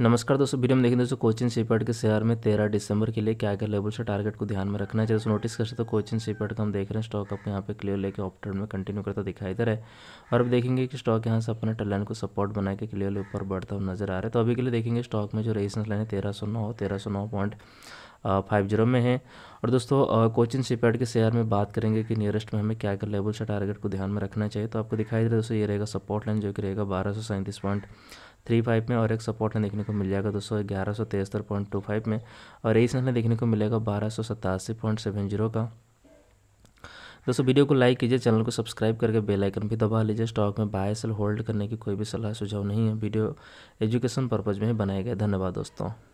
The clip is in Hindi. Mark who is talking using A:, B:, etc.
A: नमस्कार दोस्तों वीडियो में देखें दोस्तों कोचिन सीपेट के शेयर में तेरह दिसंबर के लिए क्या क्या लेवल से टारगेट को ध्यान में रखना चाहिए दोस्तों नोटिस कर सकते हो कोचिन सीपेट का हम देख रहे हैं स्टॉक आपको यहाँ पे क्लियर लेके ऑप्टर्न में कंटिन्यू करता दिखाई दे रहा है और अब देखेंगे कि स्टॉक यहाँ से अपने टर्न को सपोर्ट बना के क्लियर ऊपर बढ़ता हुआ नजर आ रहा है तो अभी के लिए देखेंगे स्टॉक में जो रेजिस्टेंस लाइन है तेरह सौ नौ तेरह सौ नौ पॉइंट फाइव जीरो में है और दोस्तों कोचिन सीपेट के शेयर में बात करेंगे कि नियरेस्ट में हमें क्या क्या लेवल से टारगेट को ध्यान में रखना चाहिए तो आपको दिखाई दे रहा है दोस्तों ये रहेगा सपोर्ट लाइन जो कि रहेगा बारह सौ सैंतीस पॉइंट थ्री फाइव में और एक सपोर्ट में देखने को मिल जाएगा दोस्तों ग्यारह सौ तिहत्तर पॉइंट टू फाइव में और एस में देखने को मिलेगा बारह सौ सतासी पॉइंट सेवन जीरो का दोस्तों वीडियो को लाइक कीजिए चैनल को सब्सक्राइब करके बेल आइकन भी दबा लीजिए स्टॉक में बाय सेल होल्ड करने की कोई भी सलाह सुझाव नहीं है वीडियो एजुकेशन पर्पज़ में ही बनाया गया धन्यवाद दोस्तों